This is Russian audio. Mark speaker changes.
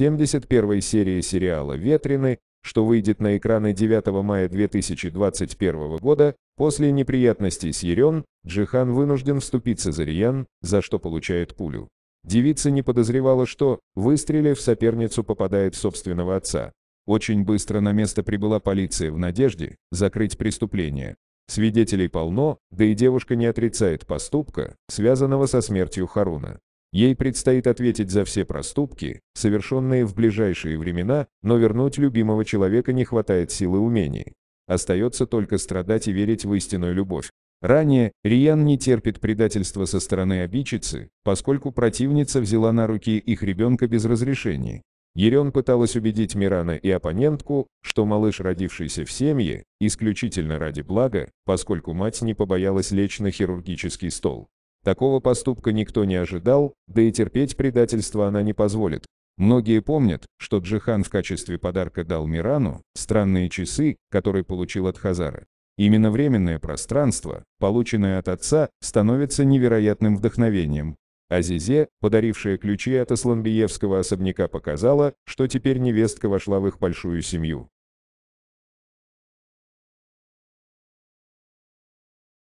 Speaker 1: 71 серии сериала «Ветрины», что выйдет на экраны 9 мая 2021 года, после неприятностей с Ерен, Джихан вынужден вступиться за Риян, за что получает пулю. Девица не подозревала, что, выстрелив, соперницу попадает собственного отца. Очень быстро на место прибыла полиция в надежде закрыть преступление. Свидетелей полно, да и девушка не отрицает поступка, связанного со смертью Харуна. Ей предстоит ответить за все проступки, совершенные в ближайшие времена, но вернуть любимого человека не хватает силы умений. Остается только страдать и верить в истинную любовь. Ранее Риан не терпит предательства со стороны обидчицы, поскольку противница взяла на руки их ребенка без разрешения. Ерен пыталась убедить Мирана и оппонентку, что малыш, родившийся в семье, исключительно ради блага, поскольку мать не побоялась лечь на хирургический стол. Такого поступка никто не ожидал, да и терпеть предательство она не позволит. Многие помнят, что Джихан в качестве подарка дал Мирану странные часы, которые получил от Хазара. Именно временное пространство, полученное от отца, становится невероятным вдохновением. Азизе, подарившая ключи от Асланбиевского особняка, показала, что теперь невестка вошла в их большую семью.